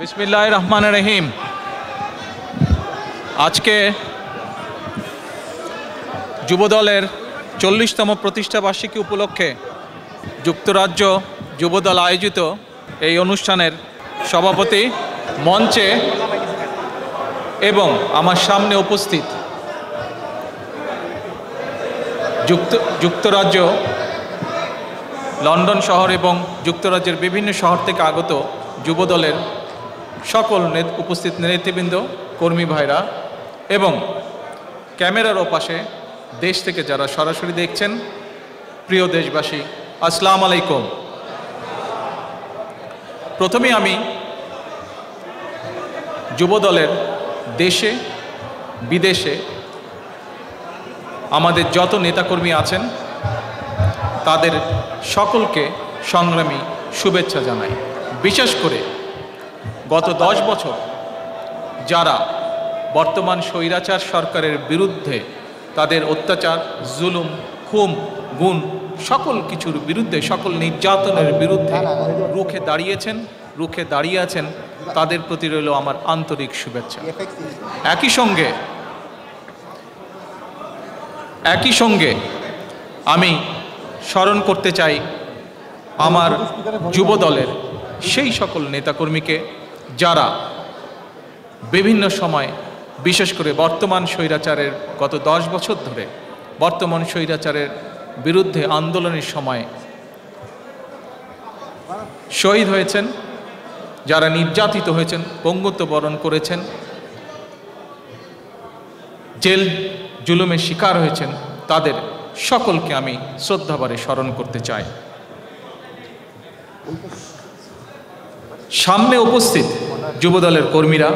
বিসমিল্লা রহমান রহিম আজকে যুবদলের চল্লিশতম প্রতিষ্ঠা বার্ষিকী উপলক্ষে যুক্তরাজ্য যুবদল আয়োজিত এই অনুষ্ঠানের সভাপতি মঞ্চে এবং আমার সামনে উপস্থিত যুক্ত যুক্তরাজ্য লন্ডন শহর এবং যুক্তরাজ্যের বিভিন্ন শহর থেকে আগত যুবদলের সকল উপস্থিত নেতৃবৃন্দ কর্মী ভাইরা এবং ক্যামেরার ওপাশে দেশ থেকে যারা সরাসরি দেখছেন প্রিয় দেশবাসী আসসালাম আলাইকুম প্রথমে আমি যুবদলের দেশে বিদেশে আমাদের যত নেতাকর্মী আছেন তাদের সকলকে সংগ্রামী শুভেচ্ছা জানাই বিশেষ করে গত দশ বছর যারা বর্তমান স্বৈরাচার সরকারের বিরুদ্ধে তাদের অত্যাচার জুলুম খুম গুণ সকল কিছুর বিরুদ্ধে সকল নির্যাতনের বিরুদ্ধে রুখে দাঁড়িয়েছেন রুখে দাঁড়িয়ে আছেন তাদের প্রতি রইল আমার আন্তরিক শুভেচ্ছা একই সঙ্গে একই সঙ্গে আমি স্মরণ করতে চাই আমার যুব দলের সেই সকল নেতাকর্মীকে যারা বিভিন্ন সময়ে বিশেষ করে বর্তমান স্বৈরাচারের গত দশ বছর ধরে বর্তমান স্বৈরাচারের বিরুদ্ধে আন্দোলনের সময় শহীদ হয়েছেন যারা নির্যাতিত হয়েছেন পঙ্গুত্ব বরণ করেছেন জেল জুলুমের শিকার হয়েছেন তাদের সকলকে আমি শ্রদ্ধাভারে স্মরণ করতে চাই সামনে উপস্থিত যুবদলের কর্মীরা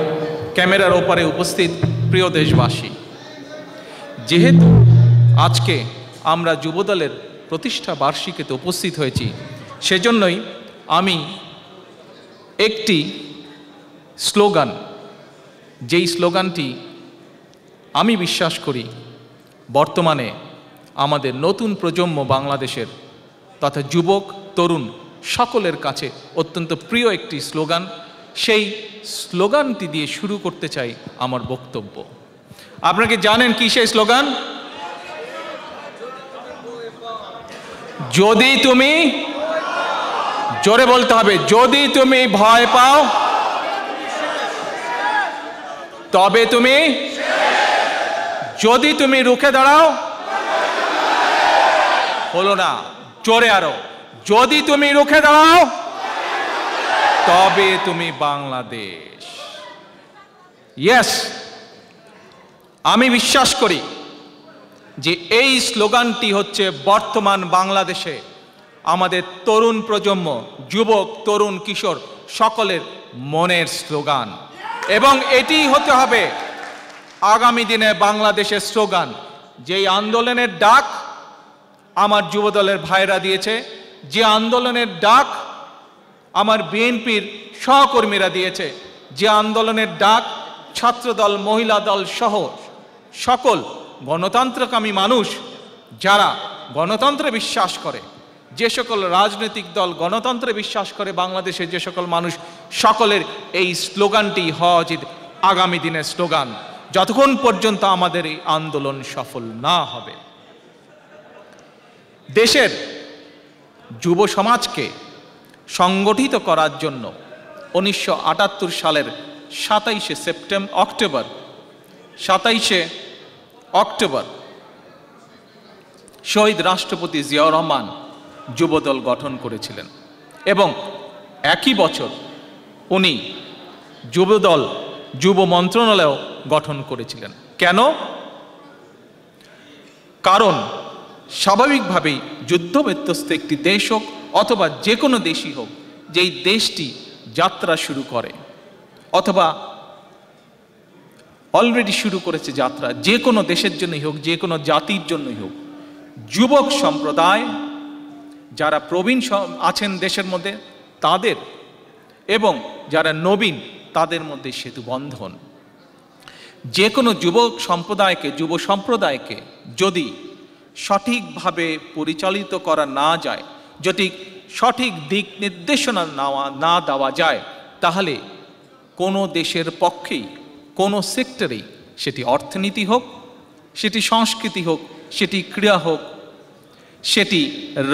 ক্যামেরার ওপারে উপস্থিত প্রিয় দেশবাসী যেহেতু আজকে আমরা যুবদলের প্রতিষ্ঠা বার্ষিকীতে উপস্থিত হয়েছি সেজন্যই আমি একটি স্লোগান যেই স্লোগানটি আমি বিশ্বাস করি বর্তমানে আমাদের নতুন প্রজন্ম বাংলাদেশের তথা যুবক তরুণ সকলের কাছে অত্যন্ত প্রিয় একটি স্লোগান সেই স্লোগানটি দিয়ে শুরু করতে চাই আমার বক্তব্য আপনাকে জানেন কি সেই স্লোগান যদি তুমি জোরে বলতে হবে যদি তুমি ভয় পাও তবে তুমি যদি তুমি রুখে দাঁড়াও হলো না জোরে আরো যদি তুমি রুখে দাঁড়াও তবে তুমি বাংলাদেশ ইয়েস আমি বিশ্বাস করি যে এই স্লোগানটি হচ্ছে বর্তমান বাংলাদেশে আমাদের তরুণ প্রজন্ম যুবক তরুণ কিশোর সকলের মনের স্লোগান এবং এটি হতে হবে আগামী দিনে বাংলাদেশের স্লোগান যেই আন্দোলনের ডাক আমার যুবদলের ভাইরা দিয়েছে যে আন্দোলনের ডাক আমার বিএনপির সহকর্মীরা দিয়েছে যে আন্দোলনের ডাক ছাত্রদল মহিলা দল সহ সকল গণতন্ত্রকামী মানুষ যারা গণতন্ত্রে বিশ্বাস করে যে সকল রাজনৈতিক দল গণতন্ত্রে বিশ্বাস করে বাংলাদেশের যে সকল মানুষ সকলের এই স্লোগানটি হওয়া উচিত আগামী দিনের স্লোগান যতক্ষণ পর্যন্ত আমাদের এই আন্দোলন সফল না হবে দেশের যুব সমাজকে সংগঠিত করার জন্য উনিশশো সালের সাতাইশে সেপ্টেম্বর অক্টোবর সাতাইশে অক্টোবর শহীদ রাষ্ট্রপতি জিয়াউর রহমান যুবদল গঠন করেছিলেন এবং একই বছর উনি যুবদল যুব মন্ত্রণালয় গঠন করেছিলেন কেন কারণ স্বাভাবিকভাবেই যুদ্ধবিধ্বস্ত একটি দেশ হোক অথবা যে কোনো দেশই হোক যেই দেশটি যাত্রা শুরু করে অথবা অলরেডি শুরু করেছে যাত্রা যে কোনো দেশের জন্যই হোক যে কোনো জাতির জন্যই হোক যুবক সম্প্রদায় যারা প্রবীণ আছেন দেশের মধ্যে তাদের এবং যারা নবীন তাদের মধ্যে সেতু বন্ধন যে কোনো যুবক সম্প্রদায়কে যুব সম্প্রদায়কে যদি সঠিকভাবে পরিচালিত করা না যায় যদি সঠিক দিক নির্দেশনা নেওয়া না দেওয়া যায় তাহলে কোনো দেশের পক্ষেই কোনো সেক্টরেই সেটি অর্থনীতি হোক সেটি সংস্কৃতি হোক সেটি ক্রীড়া হোক সেটি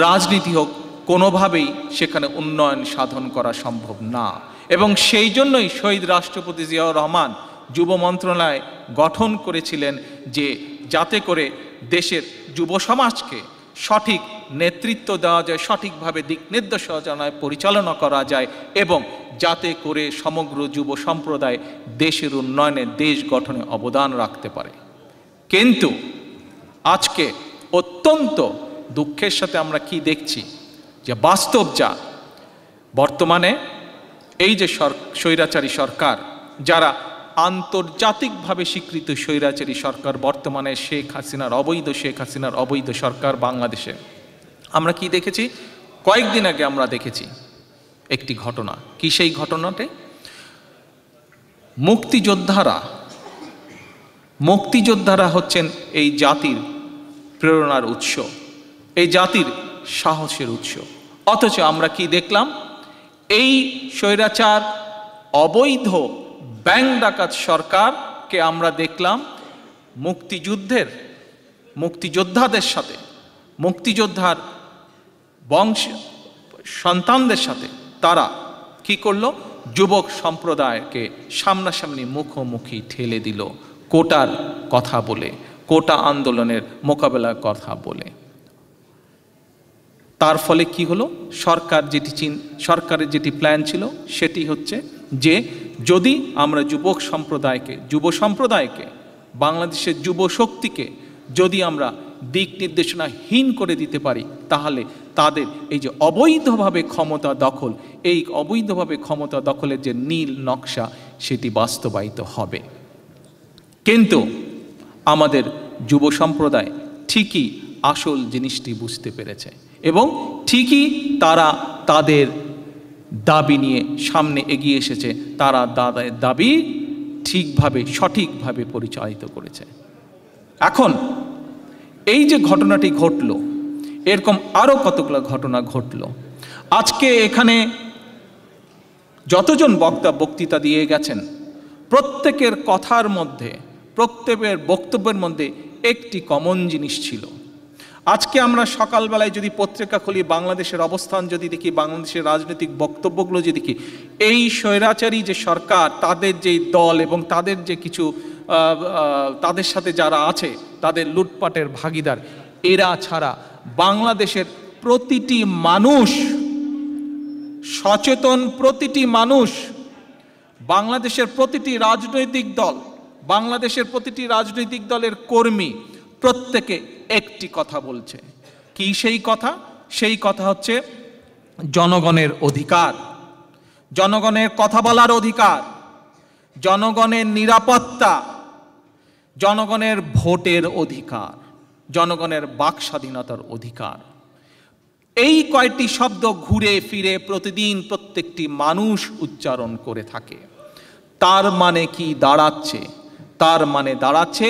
রাজনীতি হোক কোনোভাবেই সেখানে উন্নয়ন সাধন করা সম্ভব না এবং সেই জন্যই শহীদ রাষ্ট্রপতি জিয়াউর রহমান যুব মন্ত্রণালয় গঠন করেছিলেন যে যাতে করে দেশের যুব সমাজকে সঠিক নেতৃত্ব দেওয়া যায় সঠিকভাবে দিক নির্দেশনায় পরিচালনা করা যায় এবং যাতে করে সমগ্র যুব সম্প্রদায় দেশের উন্নয়নে দেশ গঠনে অবদান রাখতে পারে কিন্তু আজকে অত্যন্ত দুঃখের সাথে আমরা কি দেখছি যে বাস্তব যা বর্তমানে এই যে স্বৈরাচারী সরকার যারা আন্তর্জাতিকভাবে স্বীকৃত স্বৈরাচারী সরকার বর্তমানে শেখ হাসিনার অবৈধ শেখ হাসিনার অবৈধ সরকার বাংলাদেশে আমরা কি দেখেছি কয়েকদিন আগে আমরা দেখেছি একটি ঘটনা কি সেই ঘটনাতে মুক্তিযোদ্ধারা মুক্তিযোদ্ধারা হচ্ছেন এই জাতির প্রেরণার উৎস এই জাতির সাহসের উৎস অথচ আমরা কি দেখলাম এই স্বৈরাচার অবৈধ ব্যাংক ডাকাত সরকারকে আমরা দেখলাম মুক্তিযুদ্ধের মুক্তিযোদ্ধাদের সাথে মুক্তিযোদ্ধার বংশ সন্তানদের সাথে তারা কি করল যুবক সম্প্রদায়কে সামনাসামনি মুখোমুখি ঠেলে দিল কোটার কথা বলে কোটা আন্দোলনের মোকাবেলার কথা বলে তার ফলে কি হলো সরকার যেটি চিন সরকারের যেটি প্ল্যান ছিল সেটি হচ্ছে যে যদি আমরা যুবক সম্প্রদায়কে যুব সম্প্রদায়কে বাংলাদেশের যুব শক্তিকে যদি আমরা দিক নির্দেশনাহীন করে দিতে পারি তাহলে তাদের এই যে অবৈধভাবে ক্ষমতা দখল এই অবৈধভাবে ক্ষমতা দখলের যে নীল নকশা সেটি বাস্তবায়িত হবে কিন্তু আমাদের যুব সম্প্রদায় ঠিকই আসল জিনিসটি বুঝতে পেরেছে এবং ঠিকই তারা তাদের দাবি নিয়ে সামনে এগিয়ে এসেছে তারা দাদায় দাবি ঠিকভাবে সঠিকভাবে পরিচালিত করেছে এখন এই যে ঘটনাটি ঘটল এরকম আরও কতগুলো ঘটনা ঘটল আজকে এখানে যতজন বক্তা বক্তৃতা দিয়ে গেছেন প্রত্যেকের কথার মধ্যে প্রত্যেকের বক্তব্যের মধ্যে একটি কমন জিনিস ছিল আজকে আমরা সকালবেলায় যদি পত্রিকা খুলি বাংলাদেশের অবস্থান যদি দেখি বাংলাদেশের রাজনৈতিক বক্তব্যগুলো যদি দেখি এই স্বৈরাচারী যে সরকার তাদের যেই দল এবং তাদের যে কিছু তাদের সাথে যারা আছে তাদের লুটপাটের ভাগিদার এরা ছাড়া বাংলাদেশের প্রতিটি মানুষ সচেতন প্রতিটি মানুষ বাংলাদেশের প্রতিটি রাজনৈতিক দল বাংলাদেশের প্রতিটি রাজনৈতিক দলের কর্মী প্রত্যেকে একটি কথা বলছে কি সেই কথা সেই কথা হচ্ছে জনগণের অধিকার জনগণের কথা বলার অধিকার জনগণের নিরাপত্তা জনগণের ভোটের অধিকার জনগণের বাক স্বাধীনতার অধিকার এই কয়টি শব্দ ঘুরে ফিরে প্রতিদিন প্রত্যেকটি মানুষ উচ্চারণ করে থাকে তার মানে কি দাঁড়াচ্ছে তার মানে দাঁড়াচ্ছে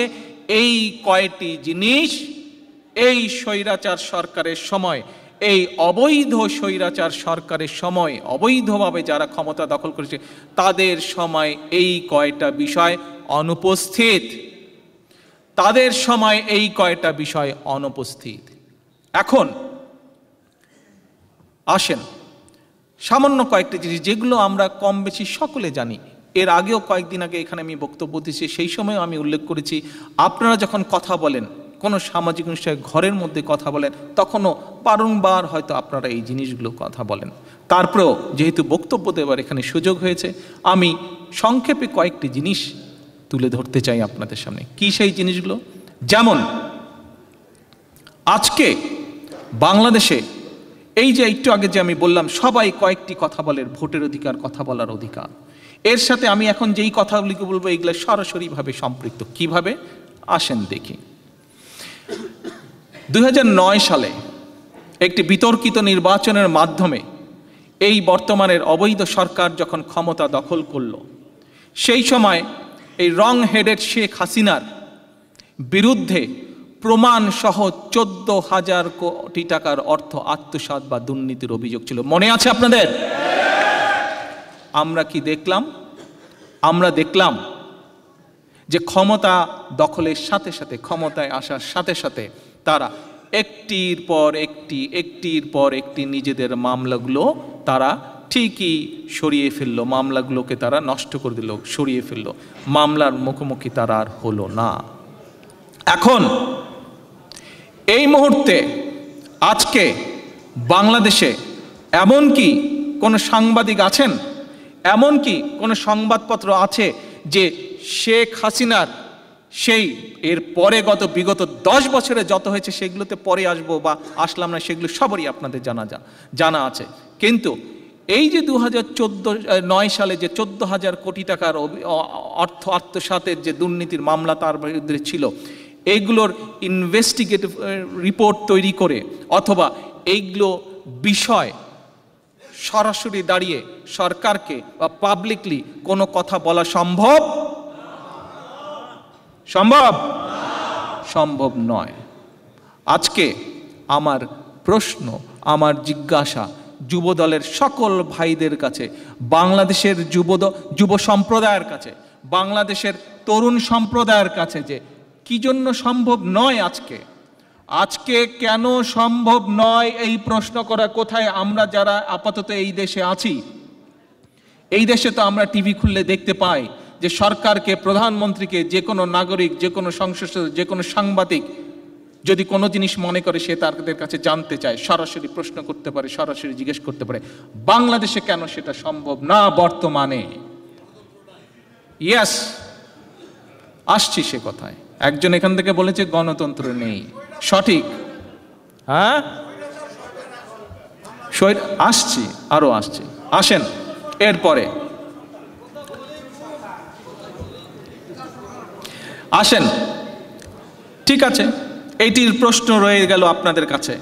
এই কয়টি জিনিস এই স্বৈরাচার সরকারের সময় এই অবৈধ স্বৈরাচার সরকারের সময় অবৈধভাবে যারা ক্ষমতা দখল করেছে তাদের সময় এই কয়টা বিষয় অনুপস্থিত তাদের সময় এই কয়টা বিষয় অনুপস্থিত এখন আসেন সামান্য কয়েকটি জিনিস যেগুলো আমরা কম বেশি সকলে জানি এর আগেও কয়েকদিন আগে এখানে আমি বক্তব্য দিয়েছি সেই সময় আমি উল্লেখ করেছি আপনারা যখন কথা বলেন কোনো সামাজিক অনুষ্ঠানে ঘরের মধ্যে কথা বলেন তখনও বারংবার হয়তো আপনারা এই জিনিসগুলো কথা বলেন তারপরেও যেহেতু বক্তব্য দেওয়ার এখানে সুযোগ হয়েছে আমি সংক্ষেপে কয়েকটি জিনিস তুলে ধরতে চাই আপনাদের সামনে কি সেই জিনিসগুলো যেমন আজকে বাংলাদেশে এই যে একটু আগে যে আমি বললাম সবাই কয়েকটি কথা বলেন ভোটের অধিকার কথা বলার অধিকার এর সাথে আমি এখন যেই কথাগুলিকে বলবো এগুলো সরাসরিভাবে সম্পৃক্ত কিভাবে আসেন দেখি দুই সালে একটি বিতর্কিত নির্বাচনের মাধ্যমে এই বর্তমানের অবৈধ সরকার যখন ক্ষমতা দখল করল সেই সময় এই রং হেডেড শেখ হাসিনার বিরুদ্ধে প্রমাণসহ চোদ্দ হাজার কোটি টাকার অর্থ আত্মসাত বা দুর্নীতির অভিযোগ ছিল মনে আছে আপনাদের আমরা কি দেখলাম আমরা দেখলাম যে ক্ষমতা দখলের সাথে সাথে ক্ষমতায় আসার সাথে সাথে তারা একটির পর একটি একটির পর একটি নিজেদের মামলাগুলো তারা ঠিকই সরিয়ে ফেললো মামলাগুলোকে তারা নষ্ট করে দিল সরিয়ে ফেললো মামলার মুখোমুখি তারা আর হলো না এখন এই মুহূর্তে আজকে বাংলাদেশে এমন কি কোনো সাংবাদিক আছেন এমন কি কোনো সংবাদপত্র আছে যে শেখ হাসিনার সেই এর পরে গত বিগত দশ বছরে যত হয়েছে সেগুলোতে পরে আসবো বা আসলাম না সেগুলো সবারই আপনাদের জানা যা জানা আছে কিন্তু এই যে দু হাজার নয় সালে যে চোদ্দ হাজার কোটি টাকার অর্থ আত্মসাতের যে দুর্নীতির মামলা তার বিরুদ্ধে ছিল এইগুলোর ইনভেস্টিগেটিভ রিপোর্ট তৈরি করে অথবা এইগুলো বিষয় সরাসরি দাঁড়িয়ে সরকারকে বা পাবলিকলি কোনো কথা বলা সম্ভব সম্ভব সম্ভব নয় আজকে আমার প্রশ্ন আমার জিজ্ঞাসা যুবদলের সকল ভাইদের কাছে বাংলাদেশের যুবদ যুব সম্প্রদায়ের কাছে বাংলাদেশের তরুণ সম্প্রদায়ের কাছে যে কি জন্য সম্ভব নয় আজকে আজকে কেন সম্ভব নয় এই প্রশ্ন করা কোথায় আমরা যারা আপাতত এই দেশে আছি এই দেশে তো আমরা টিভি খুললে দেখতে পাই যে সরকারকে প্রধানমন্ত্রীকে যে কোনো নাগরিক যে কোনো সংশ্লিষ্ট যে কোনো সাংবাদিক যদি কোনো জিনিস মনে করে সে তাদের কাছে জানতে চায় সরাসরি প্রশ্ন করতে পারে সরাসরি জিজ্ঞেস করতে পারে বাংলাদেশে কেন সেটা সম্ভব না বর্তমানে ইয়াস আসছি সে কথায় একজন এখান থেকে বলেছে গণতন্ত্র নেই সঠিক হ্যাঁ আসছি আরো আসছি আসেন এরপরে আসেন ঠিক আছে এটির প্রশ্ন রয়ে গেল আপনাদের কাছে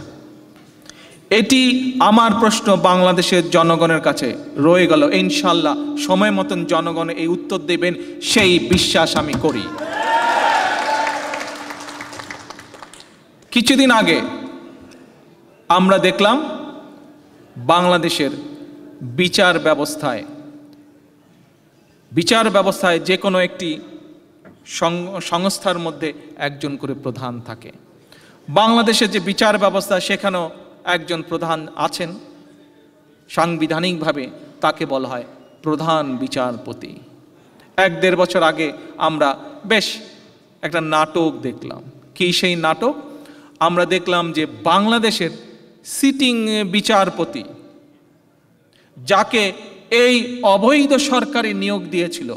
এটি আমার প্রশ্ন বাংলাদেশের জনগণের কাছে রয়ে গেল ইনশাল্লাহ সময় মতন জনগণ এই উত্তর দেবেন সেই বিশ্বাস আমি করি কিছুদিন আগে আমরা দেখলাম বাংলাদেশের বিচার ব্যবস্থায় বিচার ব্যবস্থায় যে কোনো একটি সংস্থার মধ্যে একজন করে প্রধান থাকে বাংলাদেশের যে বিচার ব্যবস্থা সেখানেও একজন প্রধান আছেন সাংবিধানিকভাবে তাকে বলা হয় প্রধান বিচারপতি এক দেড় বছর আগে আমরা বেশ একটা নাটক দেখলাম কি সেই নাটক আমরা দেখলাম যে বাংলাদেশের সিটিং বিচারপতি যাকে এই অবৈধ সরকারি নিয়োগ দিয়েছিল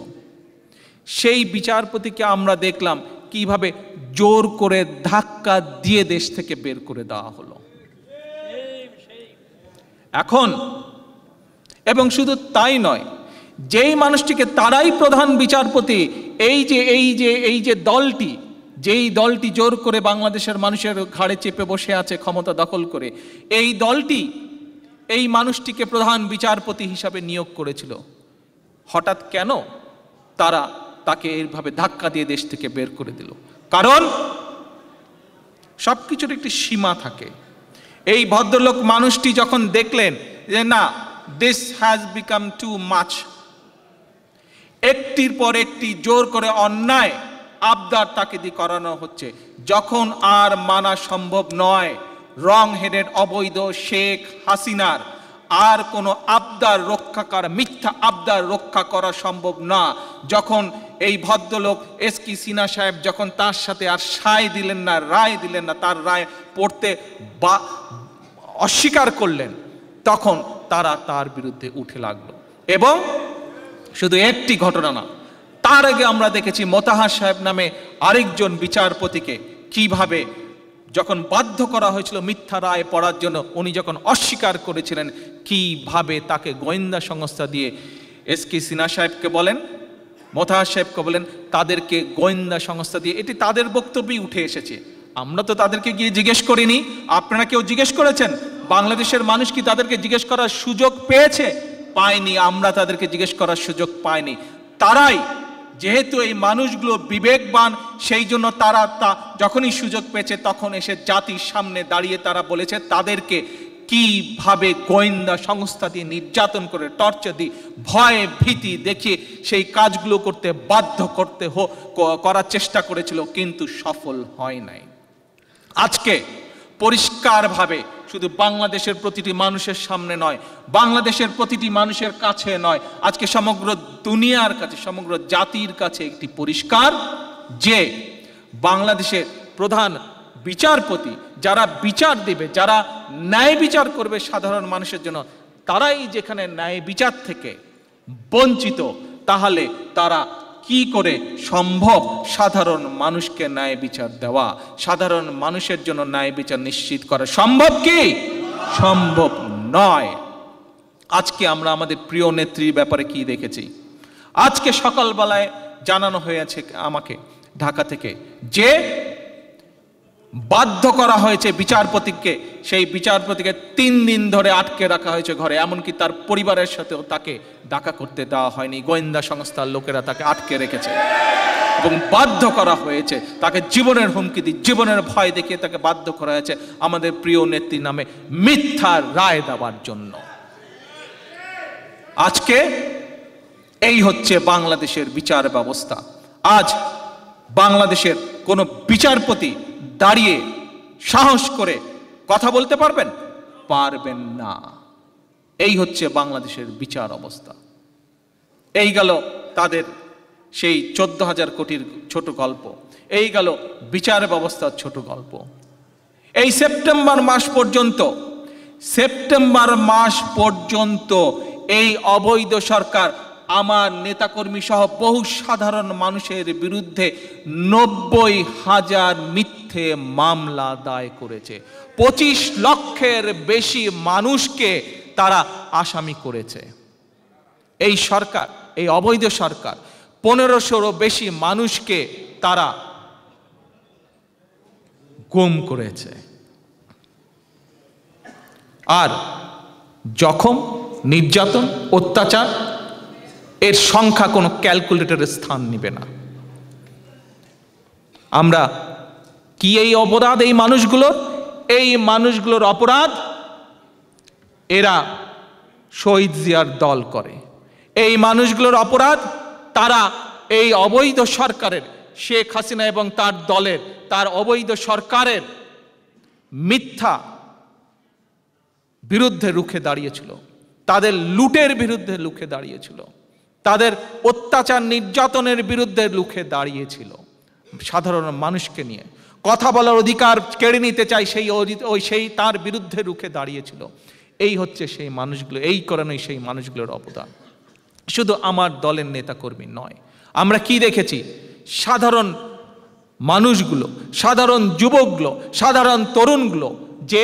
সেই বিচারপতিকে আমরা দেখলাম কিভাবে জোর করে ধাক্কা দিয়ে দেশ থেকে বের করে দেওয়া হলো এখন এবং শুধু তাই নয় যেই মানুষটিকে তারাই প্রধান বিচারপতি এই যে এই যে এই যে দলটি যেই দলটি জোর করে বাংলাদেশের মানুষের ঘাড়ে চেপে বসে আছে ক্ষমতা দখল করে এই দলটি এই মানুষটিকে প্রধান বিচারপতি হিসাবে নিয়োগ করেছিল হঠাৎ কেন তারা তাকে এইভাবে ধাক্কা দিয়ে দেশ থেকে বের করে দিল কারণ সব কিছুর একটি সীমা থাকে এই ভদ্রলোক মানুষটি যখন দেখলেন যে না this has become too much একটির পর একটি জোর করে অন্যায় আবদার তাকেদি করানো হচ্ছে যখন আর মানা সম্ভব নয় রং হেডের অবৈধ শেখ হাসিনার আর কোনো আবদার রক্ষা করা মিথ্যা আবদার রক্ষা করা সম্ভব না যখন এই ভদ্রলোক এস কি সিনা সাহেব যখন তার সাথে আর সায় দিলেন না রায় দিলেন না তার রায় পড়তে বা অস্বীকার করলেন তখন তারা তার বিরুদ্ধে উঠে লাগলো এবং শুধু একটি ঘটনা না তার আগে আমরা দেখেছি মোতাহা সাহেব নামে আরেকজন বিচারপতিকে কিভাবে যখন বাধ্য করা হয়েছিল মিথ্যা রায় পড়ার জন্য উনি যখন অস্বীকার করেছিলেন কিভাবে তাকে গোয়েন্দা সংস্থা দিয়ে এস কে সিনহা সাহেবকে বলেন মোতাহা সাহেবকে বলেন তাদেরকে গোয়েন্দা সংস্থা দিয়ে এটি তাদের বক্তব্যই উঠে এসেছে আমরা তো তাদেরকে গিয়ে জিজ্ঞেস করিনি আপনারা কেউ জিজ্ঞেস করেছেন বাংলাদেশের মানুষ কি তাদেরকে জিজ্ঞেস করার সুযোগ পেয়েছে পায়নি আমরা তাদেরকে জিজ্ঞেস করার সুযোগ পাইনি তারাই যেহেতু এই মানুষগুলো বিবেকবান সেই জন্য তারা তা যখনই সুযোগ পেয়েছে তখন এসে জাতির সামনে দাঁড়িয়ে তারা বলেছে তাদেরকে কিভাবে গোয়েন্দা সংস্থা দিয়ে নির্যাতন করে টর্চার দিয়ে ভয়ে ভীতি দেখিয়ে সেই কাজগুলো করতে বাধ্য করতে করার চেষ্টা করেছিল কিন্তু সফল হয় নাই আজকে পরিষ্কারভাবে শুধু বাংলাদেশের প্রতিটি মানুষের সামনে নয় বাংলাদেশের প্রতিটি মানুষের কাছে নয় আজকে সমগ্র দুনিয়ার কাছে সমগ্র জাতির কাছে একটি পরিষ্কার যে বাংলাদেশের প্রধান বিচারপতি যারা বিচার দেবে যারা ন্যায় বিচার করবে সাধারণ মানুষের জন্য তারাই যেখানে ন্যায় বিচার থেকে বঞ্চিত তাহলে তারা কি করে সম্ভব সাধারণ মানুষকে ন্যায় বিচার দেওয়া সাধারণ মানুষের জন্য ন্যায় বিচার নিশ্চিত করা সম্ভব কি সম্ভব নয় আজকে আমরা আমাদের প্রিয় নেত্রীর ব্যাপারে কি দেখেছি আজকে সকালবেলায় জানানো হয়েছে আমাকে ঢাকা থেকে যে বাধ্য করা হয়েছে বিচারপতিকে সেই বিচারপতিকে তিন দিন ধরে আটকে রাখা হয়েছে ঘরে এমনকি তার পরিবারের সাথেও তাকে ডাকা করতে দেওয়া হয়নি গোয়েন্দা সংস্থার লোকেরা তাকে আটকে রেখেছে এবং বাধ্য করা হয়েছে তাকে জীবনের হুমকি দিয়ে জীবনের ভয় দেখিয়ে তাকে বাধ্য করা হয়েছে আমাদের প্রিয় নেত্রী নামে মিথ্যা রায় দেওয়ার জন্য আজকে এই হচ্ছে বাংলাদেশের বিচার ব্যবস্থা আজ বাংলাদেশের কোনো বিচারপতি দাঁড়িয়ে সাহস করে কথা বলতে পারবেন পারবেন না এই হচ্ছে বাংলাদেশের বিচার অবস্থা এই গেল তাদের সেই চোদ্দ হাজার কোটির ছোট গল্প এই গেল বিচার ব্যবস্থার ছোট গল্প এই সেপ্টেম্বর মাস পর্যন্ত সেপ্টেম্বর মাস পর্যন্ত এই অবৈধ সরকার আমার নেতাকর্মী সহ বহু সাধারণ মানুষের বিরুদ্ধে নব্বই হাজার মিথ্যে মামলা দায় করেছে পঁচিশ লক্ষের বেশি মানুষকে তারা আসামি করেছে এই সরকার এই অবৈধ সরকার পনেরোশোরও বেশি মানুষকে তারা গুম করেছে আর জখম নির্যাতন অত্যাচার এর সংখ্যা কোনো ক্যালকুলেটারের স্থান নিবে না আমরা কি এই অপরাধ এই মানুষগুলোর এই মানুষগুলোর অপরাধ এরা শহীদ জিয়ার দল করে এই মানুষগুলোর অপরাধ তারা এই অবৈধ সরকারের শেখ হাসিনা এবং তার দলের তার অবৈধ সরকারের মিথ্যা বিরুদ্ধে রুখে দাঁড়িয়েছিল তাদের লুটের বিরুদ্ধে রুখে দাঁড়িয়েছিল তাদের অত্যাচার নির্যাতনের বিরুদ্ধে লুখে দাঁড়িয়েছিল সাধারণ মানুষকে নিয়ে কথা বলার অধিকার কেড়ে নিতে চাই সেই ওই সেই তার বিরুদ্ধে রুখে দাঁড়িয়েছিল এই হচ্ছে সেই মানুষগুলো এই কারণেই সেই মানুষগুলোর অবদান শুধু আমার দলের নেতাকর্মী নয় আমরা কি দেখেছি সাধারণ মানুষগুলো সাধারণ যুবকগুলো সাধারণ তরুণগুলো যে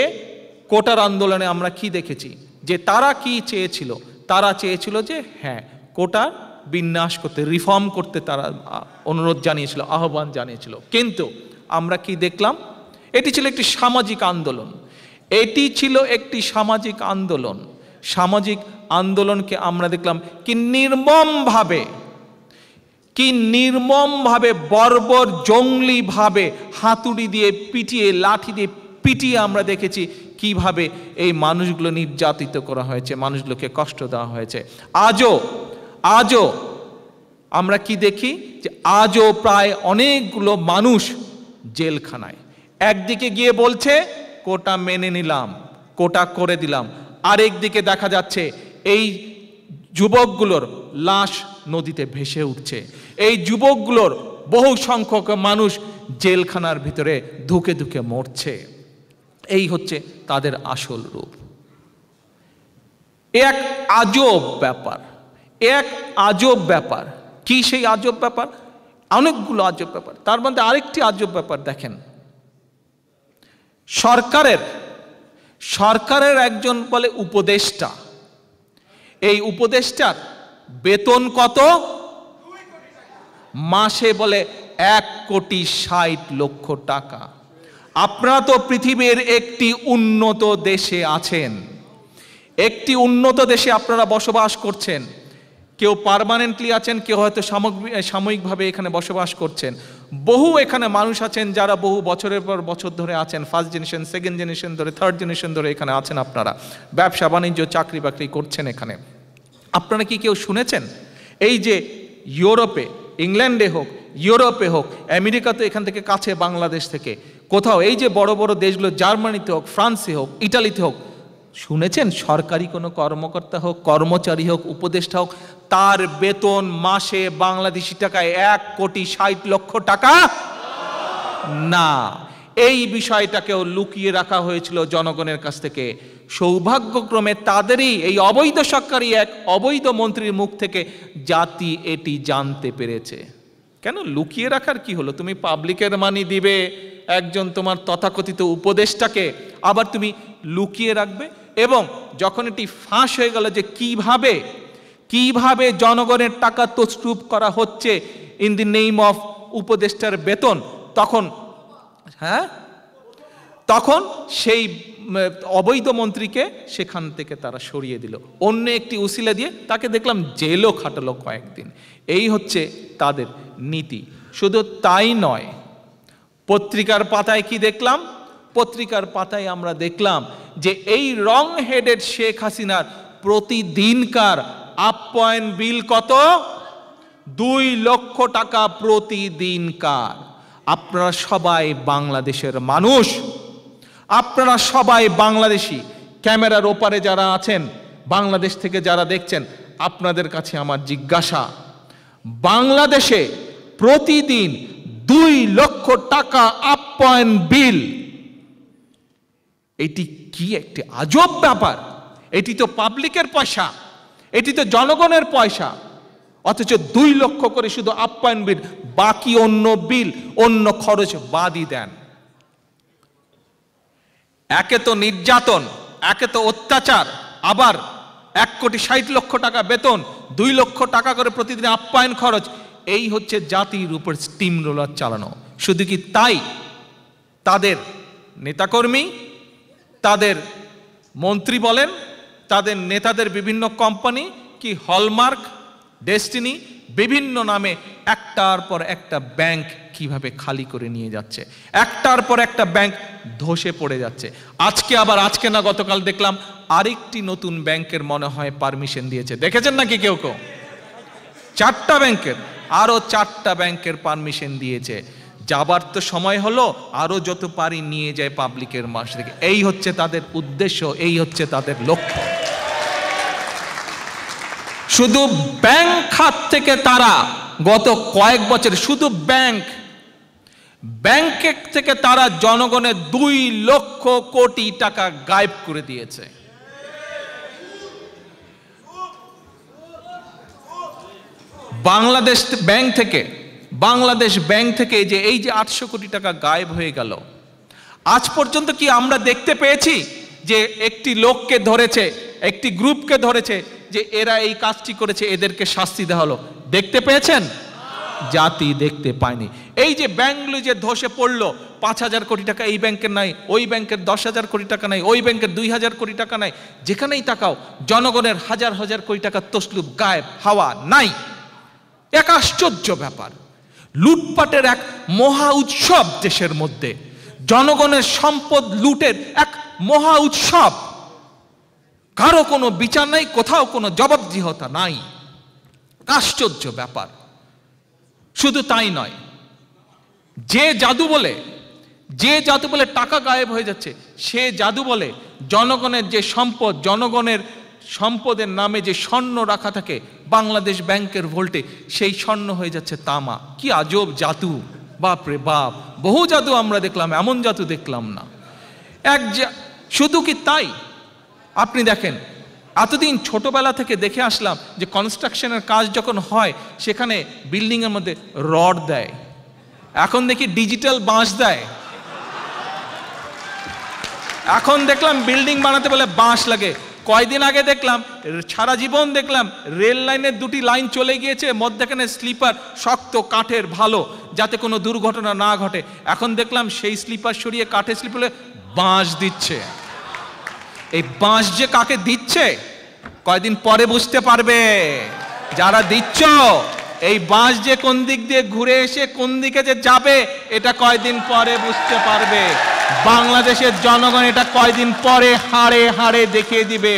কোটার আন্দোলনে আমরা কি দেখেছি যে তারা কি চেয়েছিল তারা চেয়েছিল যে হ্যাঁ কোটার বিন্যাস করতে রিফর্ম করতে তারা অনুরোধ জানিয়েছিল আহ্বান জানিয়েছিল কিন্তু আমরা কি দেখলাম এটি ছিল একটি সামাজিক আন্দোলন এটি ছিল একটি সামাজিক আন্দোলন সামাজিক আন্দোলনকে আমরা দেখলাম কি নির্মমভাবে কি নির্মমভাবে বর্বর জঙ্গলিভাবে হাতুড়ি দিয়ে পিটিয়ে লাঠি দিয়ে পিটিয়ে আমরা দেখেছি কিভাবে এই মানুষগুলো নির্যাতিত করা হয়েছে মানুষগুলোকে কষ্ট দেওয়া হয়েছে আজও আজও আমরা কি দেখি যে আজও প্রায় অনেকগুলো মানুষ জেলখানায় একদিকে গিয়ে বলছে কোটা মেনে নিলাম কোটা করে দিলাম আরেক দিকে দেখা যাচ্ছে এই যুবকগুলোর লাশ নদীতে ভেসে উঠছে এই যুবকগুলোর বহু সংখ্যক মানুষ জেলখানার ভিতরে ধুকে ধুকে মরছে এই হচ্ছে তাদের আসল রূপ এক আজব ব্যাপার এক আজব ব্যাপার কি সেই আজব ব্যাপার অনেকগুলো আজব ব্যাপার তার মধ্যে আরেকটি আজব ব্যাপার দেখেন সরকারের সরকারের একজন বলে উপদেষ্টা এই উপদেষ্টার বেতন কত মাসে বলে এক কোটি ষাট লক্ষ টাকা আপনারা তো পৃথিবীর একটি উন্নত দেশে আছেন একটি উন্নত দেশে আপনারা বসবাস করছেন কেউ পারমানেন্টলি আছেন কেউ হয়তো সামগ্রিক সাময়িকভাবে এখানে বসবাস করছেন বহু এখানে মানুষ আছেন যারা বহু বছরের পর বছর ধরে আছেন ফার্স্ট জেনারেশন সেকেন্ড জেনারেশন ধরে থার্ড জেনারেশন ধরে এখানে আছেন আপনারা ব্যবসা বাণিজ্য চাকরি বাকরি করছেন এখানে আপনারা কি কেউ শুনেছেন এই যে ইউরোপে ইংল্যান্ডে হোক ইউরোপে হোক আমেরিকাতে এখান থেকে কাছে বাংলাদেশ থেকে কোথাও এই যে বড় বড় দেশগুলো জার্মানিতে হোক ফ্রান্সে হোক ইটালিতে হোক শুনেছেন সরকারি কোনো কর্মকর্তা হোক কর্মচারী হোক উপদেষ্টা হোক তার বেতন মাসে বাংলাদেশি টাকায় এক কোটি ষাট লক্ষ টাকা না এই বিষয়টাকেও লুকিয়ে রাখা হয়েছিল জনগণের কাছ থেকে সৌভাগ্যক্রমে তাদেরই এই অবৈধ সরকারি এক অবৈধ মন্ত্রীর মুখ থেকে জাতি এটি জানতে পেরেছে কেন লুকিয়ে রাখার কি হলো তুমি পাবলিকের মানি দিবে একজন তোমার তথাকথিত উপদেশটাকে আবার তুমি লুকিয়ে রাখবে এবং যখন এটি ফাঁস হয়ে গেল যে কিভাবে কিভাবে জনগণের টাকা তছরুপ করা হচ্ছে ইন দি নেম অফ উপদেষ্টার বেতন তখন হ্যাঁ তখন সেই অবৈধ মন্ত্রীকে সেখান থেকে তারা সরিয়ে দিল অন্য একটি উসিলা দিয়ে তাকে দেখলাম জেলও খাটালো কয়েকদিন এই হচ্ছে তাদের নীতি শুধু তাই নয় পত্রিকার পাতায় কি দেখলাম পত্রিকার পাতায় আমরা দেখলাম যে এই রং হেডেড শেখ হাসিনার প্রতিদিনকার আপ্যায়ন বিল কত দুই লক্ষ টাকা প্রতিদিনকার আপনারা সবাই বাংলাদেশের মানুষ আপনারা সবাই বাংলাদেশি ক্যামেরার ওপারে যারা আছেন বাংলাদেশ থেকে যারা দেখছেন আপনাদের কাছে আমার জিজ্ঞাসা বাংলাদেশে প্রতিদিন দুই লক্ষ টাকা আপ্যায়ন বিল এটি কি একটি আজব ব্যাপার এটি তো পাবলিকের পয়সা এটি তো জনগণের পয়সা অথচ দুই লক্ষ করে শুধু আপ্যায়ন বিল বাকি অন্য বিল অন্য খরচ বাদই দেন একে তো নির্যাতন একে তো অত্যাচার আবার এক কোটি ষাট লক্ষ টাকা বেতন দুই লক্ষ টাকা করে প্রতিদিন আপ্যায়ন খরচ এই হচ্ছে জাতির উপর স্টিম রোলার চালানো শুধু কি তাই তাদের নেতাকর্মী তাদের মন্ত্রী বলেন তাদের নেতাদের বিভিন্ন কোম্পানি কি হলমার্ক ডেস্টিনি বিভিন্ন নামে একটার পর একটা ব্যাংক কিভাবে খালি করে নিয়ে যাচ্ছে একটার পর একটা ব্যাংক ধসে পড়ে যাচ্ছে আজকে আবার আজকে না গতকাল দেখলাম আরেকটি নতুন ব্যাংকের মনে হয় পারমিশন দিয়েছে দেখেছেন নাকি কেউ কেউ চারটা ব্যাংকের আরও চারটা ব্যাংকের পারমিশন দিয়েছে যাবার তো সময় হলো আরও যত পারি নিয়ে যায় পাবলিকের মাস থেকে এই হচ্ছে তাদের উদ্দেশ্য এই হচ্ছে তাদের লক্ষ্য শুধু ব্যাংক খাত থেকে তারা গত কয়েক বছর শুধু ব্যাংক ব্যাংক থেকে তারা জনগণের দুই লক্ষ কোটি টাকা গায়েব করে দিয়েছে বাংলাদেশ ব্যাংক থেকে বাংলাদেশ ব্যাংক থেকে যে এই যে আটশো কোটি টাকা গায়েব হয়ে গেল আজ পর্যন্ত কি আমরা দেখতে পেয়েছি যে একটি লোককে ধরেছে একটি গ্রুপকে ধরেছে যে এরা এই কাজটি করেছে এদেরকে শাস্তি দেওয়া হলো দেখতে পেয়েছেন জাতি দেখতে পায়নি এই যে ব্যাংকগুলি যে ধসে পড়লো পাঁচ হাজার কোটি টাকা এই ব্যাংকের নাই ওই ব্যাংকের দশ হাজার কোটি টাকা নাই ওই ব্যাংকের দুই হাজার কোটি টাকা নাই যেখানেই তাকাও জনগণের হাজার হাজার কোটি টাকা তসলুপ গায়েব হাওয়া নাই এক আশ্চর্য ব্যাপার লুটপাটের এক মহা উৎসব দেশের মধ্যে জনগণের সম্পদ লুটের এক মহা উৎসব কারো কোনো বিচার নাই কোথাও কোনো জবাবদিহতা নাই আশ্চর্য ব্যাপার শুধু তাই নয় যে জাদু বলে যে জাদু বলে টাকা গায়েব হয়ে যাচ্ছে সে জাদু বলে জনগণের যে সম্পদ জনগণের সম্পদের নামে যে স্বর্ণ রাখা থাকে বাংলাদেশ ব্যাংকের ভোল্টে সেই স্বর্ণ হয়ে যাচ্ছে তামা কি আজব জাতু বাপ রে বাপ বহু জাদু আমরা দেখলাম এমন জাদু দেখলাম না এক শুধু কি তাই আপনি দেখেন এতদিন ছোটবেলা থেকে দেখে আসলাম যে কনস্ট্রাকশনের কাজ যখন হয় সেখানে বিল্ডিংয়ের মধ্যে রড দেয় এখন দেখি ডিজিটাল বাঁশ দেয় এখন দেখলাম বিল্ডিং বানাতে বলে বাঁশ লাগে কয়দিন আগে দেখলাম সারা জীবন দেখলাম রেল লাইনের দুটি লাইন চলে গিয়েছে মধ্যখানে স্লিপার শক্ত কাঠের ভালো যাতে কোনো দুর্ঘটনা না ঘটে এখন দেখলাম সেই স্লিপার সরিয়ে কাঠের স্লিপারে বাঁশ দিচ্ছে এই বাঁশ যে কাকে দিচ্ছে কয়দিন পরে বুঝতে পারবে যারা দিচ্ছ এই বাঁশ যে কোন দিক দিয়ে ঘুরে এসে কোন দিকে যে যাবে এটা কয়দিন পরে বুঝতে পারবে বাংলাদেশের জনগণ এটা কয়দিন পরে হাড়ে হাড়ে দেখিয়ে দিবে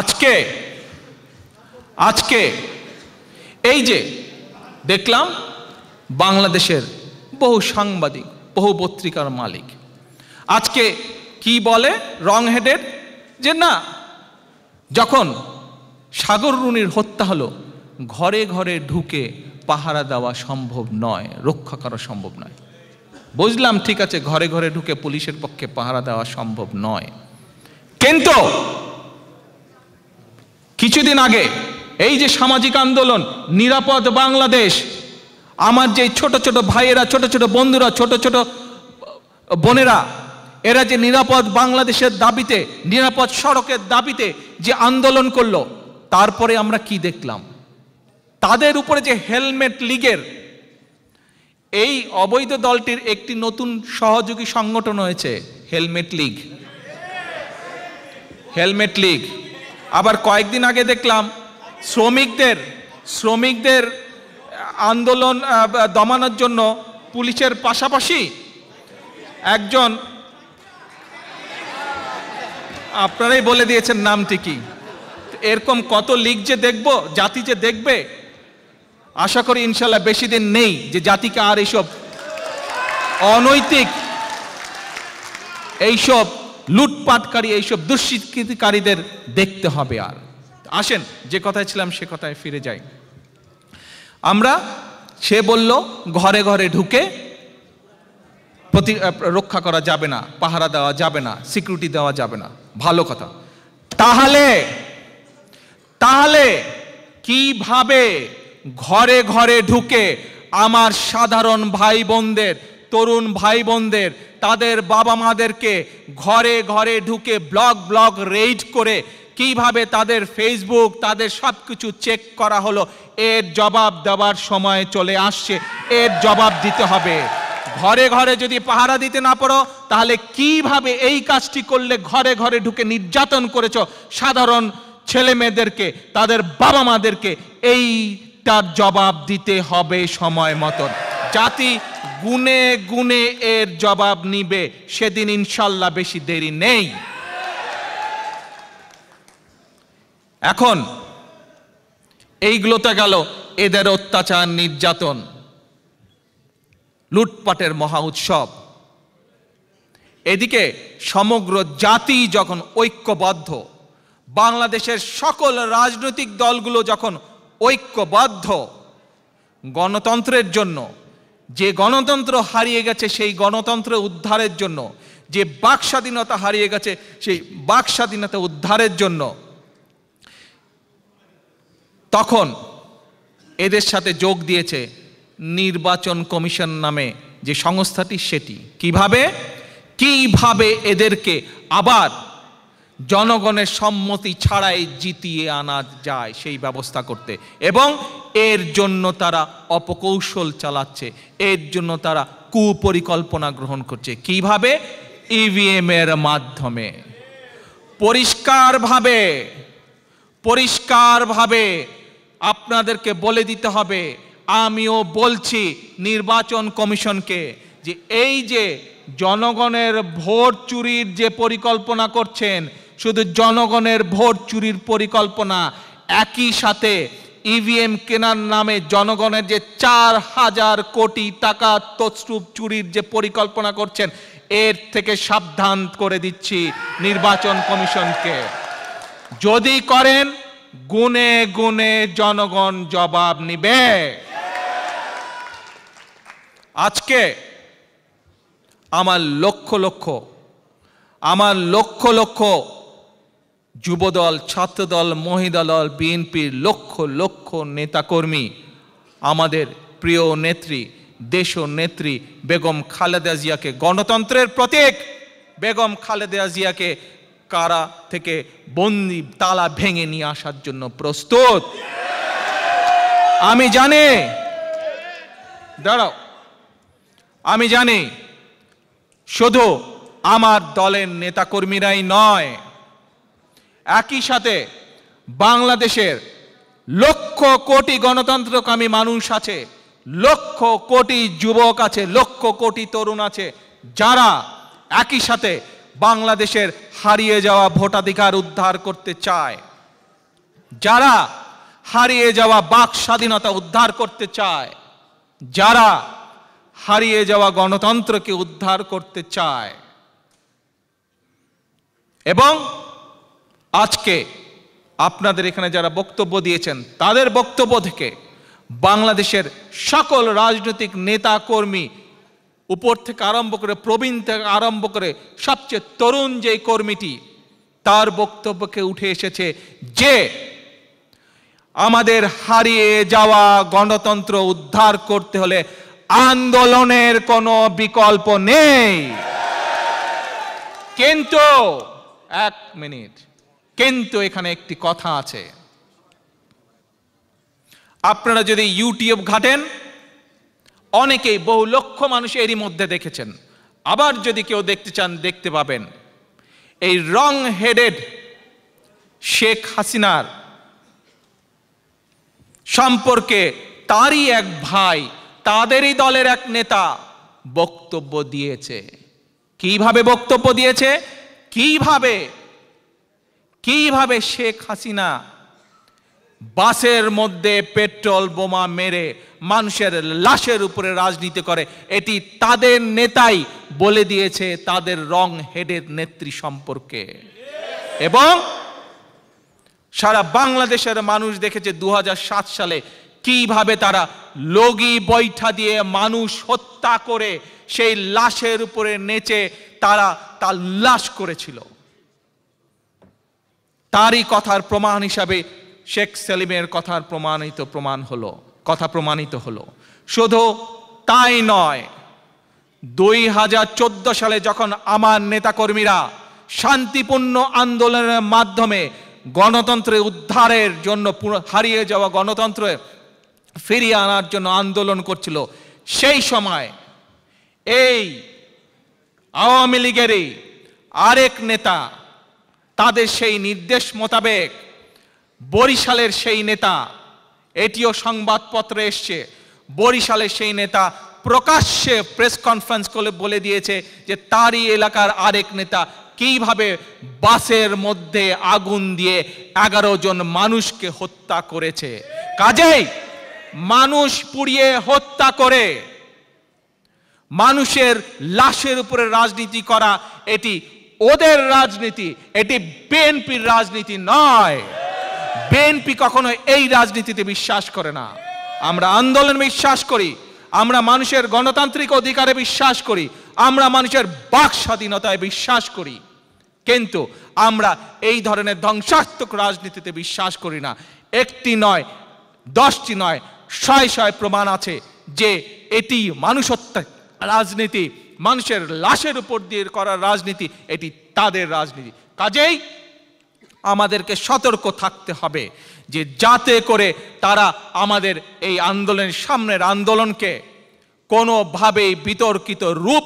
আজকে আজকে এই যে দেখলাম বাংলাদেশের বহু সাংবাদিক বহু পত্রিকার মালিক আজকে কি বলে রং হেডের যে না যখন সাগর রুনির হত্যা হলো ঘরে ঘরে ঢুকে পাহারা দেওয়া সম্ভব নয় রক্ষা করা সম্ভব নয় বুঝলাম ঠিক আছে ঘরে ঘরে ঢুকে পুলিশের পক্ষে পাহারা দেওয়া সম্ভব নয় কিন্তু কিছুদিন আগে এই যে সামাজিক আন্দোলন নিরাপদ বাংলাদেশ আমার যে ছোট ছোট ভাইয়েরা ছোট ছোট বন্ধুরা ছোট ছোট বোনেরা এরা যে নিরাপদ বাংলাদেশের দাবিতে নিরাপদ সড়কের দাবিতে যে আন্দোলন করলো তারপরে আমরা কি দেখলাম তাদের উপরে যে হেলমেট লিগের এই অবৈধ দলটির একটি নতুন সহযোগী সংগঠন হয়েছে হেলমেট লিগ হেলমেট লীগ আবার কয়েকদিন আগে দেখলাম শ্রমিকদের শ্রমিকদের আন্দোলন দমানোর জন্য পুলিশের পাশাপাশি একজন আপনারাই বলে দিয়েছেন নামটি কি এরকম কত লিগ যে দেখব জাতি যে দেখবে আশা করি ইনশাল্লাহ বেশি দিন নেই যে জাতিকে আর এইসব অনৈতিক এইসব লুটপাটকারী এইসব দুষ্কৃতিকারীদের দেখতে হবে আর আসেন যে কথায় ছিলাম সে কথায় ফিরে যাই আমরা সে বলল ঘরে ঘরে ঢুকে প্রতি রক্ষা করা যাবে না পাহারা দেওয়া যাবে না সিকিউরিটি দেওয়া যাবে না ভালো কথা তাহলে তাহলে কিভাবে ঘরে ঘরে ঢুকে আমার সাধারণ ভাই বোনদের তরুণ ভাই বোনদের তাদের বাবা মাদেরকে ঘরে ঘরে ঢুকে ব্লগ ব্লগ রেইড করে কিভাবে তাদের ফেসবুক তাদের সব কিছু চেক করা হলো এর জবাব দেওয়ার সময় চলে আসছে এর জবাব দিতে হবে ঘরে ঘরে যদি পাহারা দিতে না পারো তাহলে কিভাবে এই কাজটি করলে ঘরে ঘরে ঢুকে নির্যাতন করেছ সাধারণ ছেলে মেয়েদেরকে তাদের বাবা মাদেরকে এইটার জবাব দিতে হবে সময় মতন জাতি গুনে গুনে এর জবাব নিবে সেদিন ইনশাল্লাহ বেশি দেরি নেই এখন এইগুলোতে গেল এদের অত্যাচার নির্যাতন লুটপাটের মহা উৎসব এদিকে সমগ্র জাতি যখন ঐক্যবদ্ধ বাংলাদেশের সকল রাজনৈতিক দলগুলো যখন ঐক্যবদ্ধ গণতন্ত্রের জন্য যে গণতন্ত্র হারিয়ে গেছে সেই গণতন্ত্র উদ্ধারের জন্য যে বাক স্বাধীনতা হারিয়ে গেছে সেই বাক স্বাধীনতা উদ্ধারের জন্য তখন এদের সাথে যোগ দিয়েছে নির্বাচন কমিশন নামে যে সংস্থাটি সেটি কিভাবে কিভাবে এদেরকে আবার জনগণের সম্মতি ছাড়াই জিতিয়ে আনা যায় সেই ব্যবস্থা করতে এবং এর জন্য তারা অপকৌশল চালাচ্ছে এর জন্য তারা কুপরিকল্পনা গ্রহণ করছে কিভাবে ইভিএমের e মাধ্যমে পরিষ্কারভাবে পরিষ্কারভাবে আপনাদেরকে বলে দিতে হবে আমিও বলছি নির্বাচন কমিশনকে যে এই যে জনগণের ভোট চুরির যে পরিকল্পনা করছেন শুধু জনগণের ভোট চুরির পরিকল্পনা একই সাথে ইভিএম e কেনার নামে জনগণের যে চার হাজার কোটি টাকা তছরূপ চুরির যে পরিকল্পনা করছেন এর থেকে সাবধান করে দিচ্ছি নির্বাচন কমিশনকে যদি করেন গুনে গুনে জনগণ জবাব নিবে আজকে আমার লক্ষ লক্ষ আমার লক্ষ লক্ষ যুবদল ছাত্রদল মহিদল বিএনপির লক্ষ লক্ষ নেতাকর্মী আমাদের প্রিয় নেত্রী দেশ নেত্রী বেগম খালেদা জিয়াকে গণতন্ত্রের প্রতীক বেগম খালেদা জিয়াকে কারা থেকে বন্দি তালা ভেঙে নিয়ে আসার জন্য প্রস্তুত আমি জানি দাঁড়াও আমি জানি শুধু আমার দলের নেতাকর্মীরাই নয় একই সাথে বাংলাদেশের লক্ষ কোটি গণতন্ত্রকামী মানুষ আছে লক্ষ কোটি যুবক আছে লক্ষ কোটি তরুণ আছে যারা একই সাথে বাংলাদেশের হারিয়ে যাওয়া ভোটাধিকার উদ্ধার করতে চায় যারা হারিয়ে যাওয়া বাক স্বাধীনতা উদ্ধার করতে চায় যারা হারিয়ে যাওয়া গণতন্ত্রকে উদ্ধার করতে চায় এবং আজকে আপনাদের এখানে যারা বক্তব্য দিয়েছেন তাদের বক্তব্য থেকে বাংলাদেশের সকল রাজনৈতিক নেতা কর্মী উপর থেকে আরম্ভ করে প্রবীণ থেকে আরম্ভ করে সবচেয়ে তরুণ যেই কর্মীটি তার বক্তব্যকে উঠে এসেছে যে আমাদের হারিয়ে যাওয়া গণতন্ত্র উদ্ধার করতে হলে আন্দোলনের কোনো বিকল্প নেই কিন্তু এক মিনিট কিন্তু এখানে একটি কথা আছে আপনারা যদি ইউটিউব ঘাটেন অনেকেই বহু লক্ষ মানুষ এরই মধ্যে দেখেছেন আবার যদি কেউ দেখতে চান দেখতে পাবেন এই রং হেডেড শেখ হাসিনার সম্পর্কে তারই এক ভাই তাদেরই দলের এক নেতা বক্তব্য দিয়েছে কিভাবে বক্তব্য দিয়েছে কিভাবে কিভাবে শেখ হাসিনা বাসের মধ্যে পেট্রোল বোমা মেরে মানুষের লাশের উপরে রাজনীতি করে এটি তাদের নেতাই বলে দিয়েছে তাদের রং হেডের নেত্রী সম্পর্কে এবং সারা বাংলাদেশের মানুষ দেখেছে দু সালে কিভাবে তারা লগি বৈঠা দিয়ে মানুষ হত্যা করে সেই লাশের উপরে নেচে তারা তার লাশ করেছিল তারই কথার প্রমাণ হিসাবে শেখ সেলিমের কথার প্রমাণিত প্রমাণ হলো কথা প্রমাণিত হলো শুধু তাই নয় দুই হাজার চোদ্দ সালে যখন আমার নেতাকর্মীরা শান্তিপূর্ণ আন্দোলনের মাধ্যমে গণতন্ত্রের উদ্ধারের জন্য হারিয়ে যাওয়া গণতন্ত্র ফিরিয়ে আনার জন্য আন্দোলন করছিল সেই সময় এই আওয়ামী লীগেরই আরেক নেতা তাদের সেই নির্দেশ মোতাবেক বরিশালের সেই নেতা এটিও সংবাদপত্রে এসছে বরিশালের সেই নেতা প্রকাশ্যে প্রেস কনফারেন্স করে বলে দিয়েছে যে তারই এলাকার আরেক নেতা কিভাবে বাসের মধ্যে আগুন দিয়ে এগারো জন মানুষকে হত্যা করেছে কাজেই মানুষ পুড়িয়ে হত্যা করে মানুষের লাশের উপরে রাজনীতি করা এটি ওদের রাজনীতি এটি বিএনপির রাজনীতি নয় বিএনপি কখনো এই রাজনীতিতে বিশ্বাস করে না আমরা আন্দোলনে বিশ্বাস করি আমরা মানুষের গণতান্ত্রিক অধিকারে বিশ্বাস করি আমরা মানুষের বাক স্বাধীনতায় বিশ্বাস করি কিন্তু আমরা এই ধরনের ধ্বংসাত্মক রাজনীতিতে বিশ্বাস করি না একটি নয় দশটি নয় শয় শয় প্রমাণ আছে যে এটি মানুষ রাজনীতি মানুষের লাশের উপর দিয়ে করার রাজনীতি এটি তাদের রাজনীতি কাজেই আমাদেরকে সতর্ক থাকতে হবে যে যাতে করে তারা আমাদের এই আন্দোলনের সামনের আন্দোলনকে কোনোভাবেই বিতর্কিত রূপ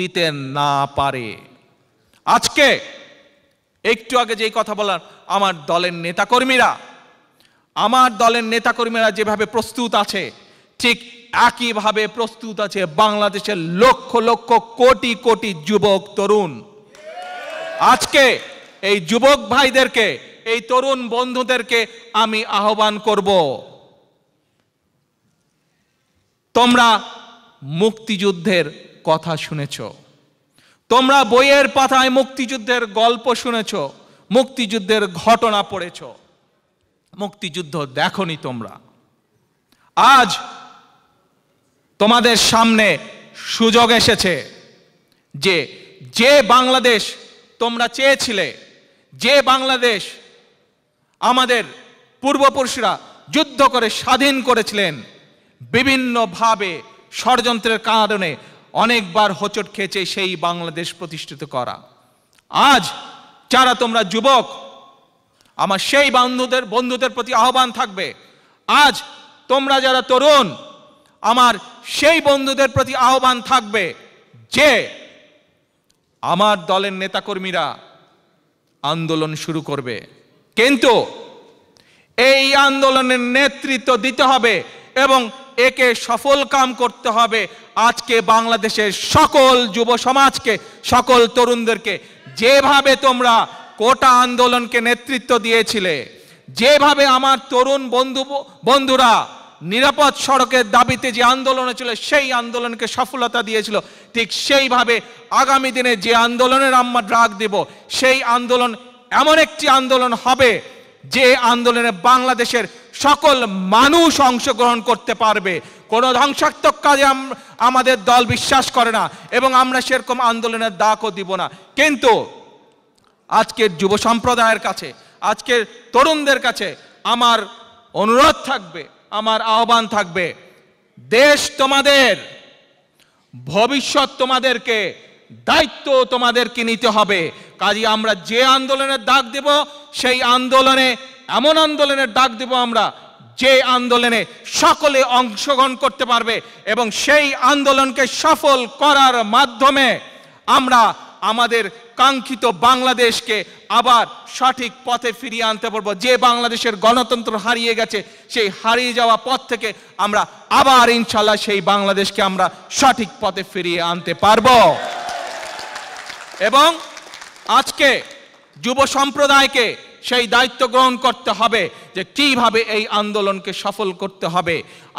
দিতে না পারে আজকে একটু আগে যেই কথা বলার আমার দলের নেতাকর্মীরা আমার দলের নেতাকর্মীরা যেভাবে প্রস্তুত আছে ঠিক একইভাবে প্রস্তুত আছে বাংলাদেশের লক্ষ লক্ষ কোটি কোটি যুবক তরুণ আজকে এই যুবক ভাইদেরকে এই তরুণ বন্ধুদেরকে আমি আহ্বান করব তোমরা মুক্তিযুদ্ধের কথা শুনেছ তোমরা বইয়ের পাতায় মুক্তিযুদ্ধের গল্প শুনেছ মুক্তিযুদ্ধের ঘটনা পড়েছ মুক্তিযুদ্ধ দেখনি তোমরা আজ তোমাদের সামনে সুযোগ এসেছে যে যে বাংলাদেশ তোমরা চেয়েছিলে যে বাংলাদেশ আমাদের পূর্বপুরুষরা যুদ্ধ করে স্বাধীন করেছিলেন বিভিন্নভাবে ষড়যন্ত্রের কারণে অনেকবার হোচট খেয়েছে সেই বাংলাদেশ প্রতিষ্ঠিত করা আজ যারা তোমরা যুবক আমার সেই বন্ধুদের বন্ধুদের প্রতি আহ্বান থাকবে আজ তোমরা যারা তরুণ আমার সেই বন্ধুদের প্রতি আহ্বান থাকবে যে আমার দলের নেতাকর্মীরা আন্দোলন শুরু করবে কিন্তু এই আন্দোলনের নেতৃত্ব দিতে হবে এবং একে সফল কাম করতে হবে আজকে বাংলাদেশের সকল যুব সমাজকে সকল তরুণদেরকে যেভাবে তোমরা কোটা আন্দোলনকে নেতৃত্ব দিয়েছিলে যেভাবে আমার তরুণ বন্ধু বন্ধুরা নিরাপদ সড়কের দাবিতে যে আন্দোলন ছিল সেই আন্দোলনকে সফলতা দিয়েছিল ঠিক সেইভাবে আগামী দিনে যে আন্দোলনের আমরা ডাক দেব সেই আন্দোলন এমন একটি আন্দোলন হবে যে আন্দোলনে বাংলাদেশের সকল মানুষ অংশগ্রহণ করতে পারবে কোনো ধ্বংসাত্মক কাজে আমাদের দল বিশ্বাস করে না এবং আমরা সেরকম আন্দোলনের ডাকও দিব না কিন্তু আজকের যুব সম্প্রদায়ের কাছে আজকের তরুণদের কাছে আমার অনুরোধ থাকবে আমার আহ্বান থাকবে দেশ তোমাদের ভবিষ্যৎ তোমাদেরকে দায়িত্ব তোমাদেরকে নিতে হবে কাজে আমরা যে আন্দোলনের ডাক দেব সেই আন্দোলনে এমন আন্দোলনের ডাক দেব আমরা যে আন্দোলনে সকলে অংশগ্রহণ করতে পারবে এবং সেই আন্দোলনকে সফল করার মাধ্যমে আমরা আমাদের কাঙ্ক্ষিত বাংলাদেশকে আবার সঠিক পথে ফিরিয়ে আনতে পারবো যে বাংলাদেশের গণতন্ত্র হারিয়ে গেছে সেই হারিয়ে যাওয়া পথ থেকে আমরা আবার ইনশাল্লাহ সেই বাংলাদেশকে আমরা সঠিক পথে ফিরিয়ে আনতে পারব এবং আজকে যুব সম্প্রদায়কে সেই দায়িত্ব গ্রহণ করতে হবে যে কিভাবে এই আন্দোলনকে সফল করতে হবে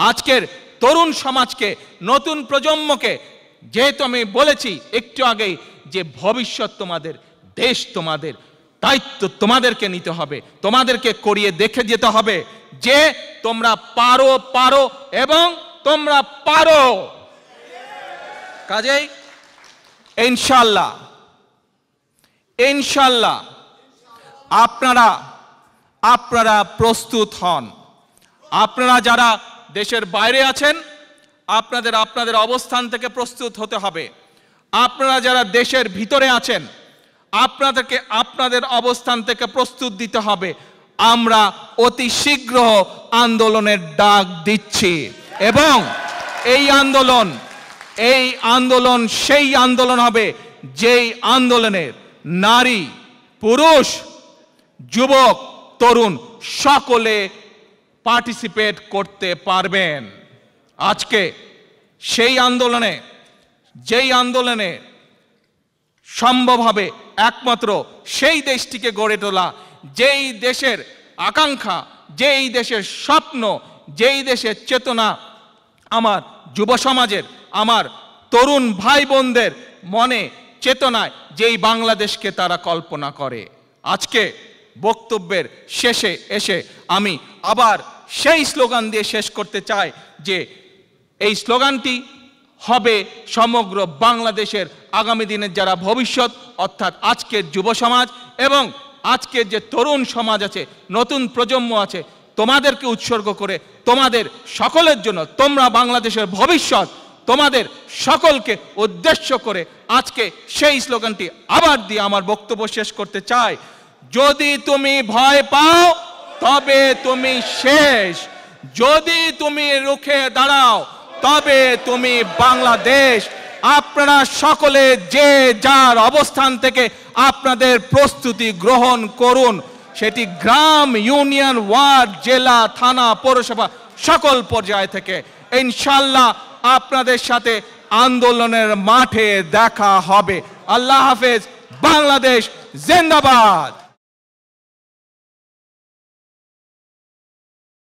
আজকের তরুণ সমাজকে নতুন প্রজন্মকে যেহেতু আমি বলেছি একটু আগেই যে ভবিষ্যৎ তোমাদের দেশ তোমাদের দায়িত্ব তোমাদেরকে নিতে হবে তোমাদেরকে করিয়ে দেখে যেতে হবে যে তোমরা পারো পারো এবং তোমরা পারো কাজেই ইনশাল্লাহ ইনশাল্লাহ আপনারা আপনারা প্রস্তুত হন আপনারা যারা দেশের বাইরে আছেন আপনাদের আপনাদের অবস্থান থেকে প্রস্তুত হতে হবে আপনারা যারা দেশের ভিতরে আছেন আপনাদেরকে আপনাদের অবস্থান থেকে প্রস্তুত দিতে হবে আমরা অতি শীঘ্র আন্দোলনের ডাক দিচ্ছি এবং এই আন্দোলন এই আন্দোলন সেই আন্দোলন হবে যেই আন্দোলনের নারী পুরুষ যুবক তরুণ সকলে পার্টিসিপেট করতে পারবেন আজকে সেই আন্দোলনে যেই আন্দোলনে সম্ভব হবে একমাত্র সেই দেশটিকে গড়ে তোলা যেই দেশের আকাঙ্ক্ষা যেই দেশের স্বপ্ন যেই দেশের চেতনা আমার যুব সমাজের আমার তরুণ ভাই বোনদের মনে চেতনায় যেই বাংলাদেশকে তারা কল্পনা করে আজকে বক্তব্যের শেষে এসে আমি আবার সেই স্লোগান দিয়ে শেষ করতে চাই যে এই স্লোগানটি হবে সমগ্র বাংলাদেশের আগামী দিনের যারা ভবিষ্যৎ অর্থাৎ আজকের যুব সমাজ এবং আজকের যে তরুণ সমাজ আছে নতুন প্রজন্ম আছে তোমাদেরকে উৎসর্গ করে তোমাদের সকলের জন্য তোমরা বাংলাদেশের ভবিষ্যৎ তোমাদের সকলকে উদ্দেশ্য করে আজকে সেই স্লোগানটি আবার দিয়ে আমার বক্তব্য শেষ করতে চাই যদি তুমি ভয় পাও তবে তুমি শেষ যদি তুমি রুখে দাঁড়াও তবে তুমি বাংলাদেশ আপনারা সকলে যে যার অবস্থান থেকে আপনাদের প্রস্তুতি গ্রহণ করুন সেটি গ্রাম ইউনিয়ন ওয়ার্ড জেলা থানা পৌরসভা সকল পর্যায় থেকে ইনশাল্লাহ আপনাদের সাথে আন্দোলনের মাঠে দেখা হবে আল্লাহ হাফেজ বাংলাদেশ জিন্দাবাদ